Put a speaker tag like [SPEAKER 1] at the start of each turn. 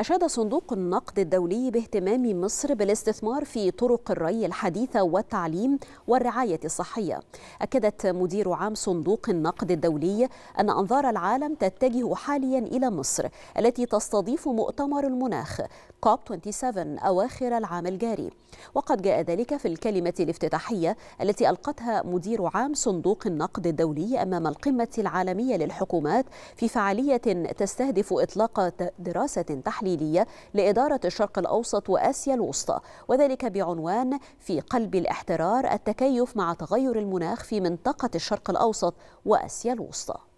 [SPEAKER 1] أشاد صندوق النقد الدولي باهتمام مصر بالاستثمار في طرق الري الحديثة والتعليم والرعاية الصحية أكدت مدير عام صندوق النقد الدولي أن أنظار العالم تتجه حاليا إلى مصر التي تستضيف مؤتمر المناخ cop 27 أواخر العام الجاري وقد جاء ذلك في الكلمة الافتتاحية التي ألقتها مدير عام صندوق النقد الدولي أمام القمة العالمية للحكومات في فعالية تستهدف إطلاق دراسة تحليلية التحليلية لإدارة الشرق الأوسط وآسيا الوسطى وذلك بعنوان في قلب الاحترار التكيف مع تغير المناخ في منطقة الشرق الأوسط وآسيا الوسطى